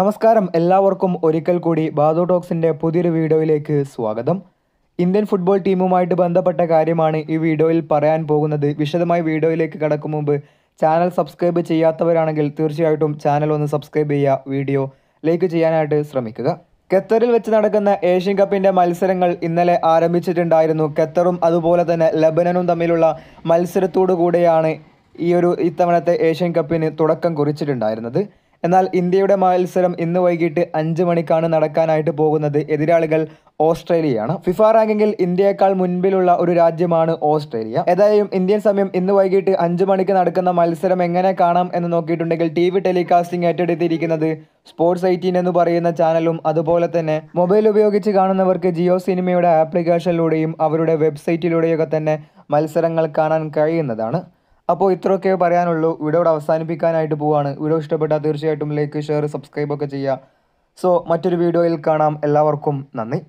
നമസ്കാരം എല്ലാവർക്കും ഒരിക്കൽ കൂടി ബാദോ ടോക്സിൻ്റെ പുതിയൊരു വീഡിയോയിലേക്ക് സ്വാഗതം ഇന്ത്യൻ ഫുട്ബോൾ ടീമുമായിട്ട് ബന്ധപ്പെട്ട കാര്യമാണ് ഈ വീഡിയോയിൽ പറയാൻ പോകുന്നത് വിശദമായി വീഡിയോയിലേക്ക് കടക്കും മുമ്പ് ചാനൽ സബ്സ്ക്രൈബ് ചെയ്യാത്തവരാണെങ്കിൽ തീർച്ചയായിട്ടും ചാനൽ ഒന്ന് സബ്സ്ക്രൈബ് ചെയ്യുക വീഡിയോ ലൈക്ക് ചെയ്യാനായിട്ട് ശ്രമിക്കുക ഖത്തറിൽ വെച്ച് നടക്കുന്ന ഏഷ്യൻ കപ്പിൻ്റെ മത്സരങ്ങൾ ഇന്നലെ ആരംഭിച്ചിട്ടുണ്ടായിരുന്നു ഖത്തറും അതുപോലെ തന്നെ ലബനനും തമ്മിലുള്ള മത്സരത്തോടു കൂടെയാണ് ഈ ഒരു ഇത്തവണത്തെ ഏഷ്യൻ കപ്പിന് തുടക്കം കുറിച്ചിട്ടുണ്ടായിരുന്നത് എന്നാൽ ഇന്ത്യയുടെ മത്സരം ഇന്ന് വൈകിട്ട് അഞ്ച് മണിക്കാണ് നടക്കാനായിട്ട് പോകുന്നത് എതിരാളികൾ ഓസ്ട്രേലിയയാണ് ഫിഫ റാങ്കിങ്ങിൽ ഇന്ത്യയേക്കാൾ മുൻപിലുള്ള ഒരു രാജ്യമാണ് ഓസ്ട്രേലിയ ഏതായാലും ഇന്ത്യൻ സമയം ഇന്ന് വൈകിട്ട് അഞ്ച് മണിക്ക് നടക്കുന്ന മത്സരം എങ്ങനെ കാണാം എന്ന് നോക്കിയിട്ടുണ്ടെങ്കിൽ ടി വി ടെലികാസ്റ്റിംഗ് ഏറ്റെടുത്തിരിക്കുന്നത് സ്പോർട്സ് എയ്റ്റീൻ എന്ന് പറയുന്ന ചാനലും അതുപോലെ തന്നെ മൊബൈൽ ഉപയോഗിച്ച് കാണുന്നവർക്ക് ജിയോ സിനിമയുടെ ആപ്ലിക്കേഷനിലൂടെയും അവരുടെ വെബ്സൈറ്റിലൂടെയൊക്കെ തന്നെ മത്സരങ്ങൾ കാണാൻ കഴിയുന്നതാണ് അപ്പോൾ ഇത്രയൊക്കെ പറയാനുള്ളൂ വീഡിയോ ഇവിടെ അവസാനിപ്പിക്കാനായിട്ട് പോവാണ് വീഡിയോ ഇഷ്ടപ്പെട്ടാൽ തീർച്ചയായിട്ടും ലൈക്ക് ഷെയർ സബ്സ്ക്രൈബ് ഒക്കെ ചെയ്യുക സോ മറ്റൊരു വീഡിയോയിൽ കാണാം എല്ലാവർക്കും നന്ദി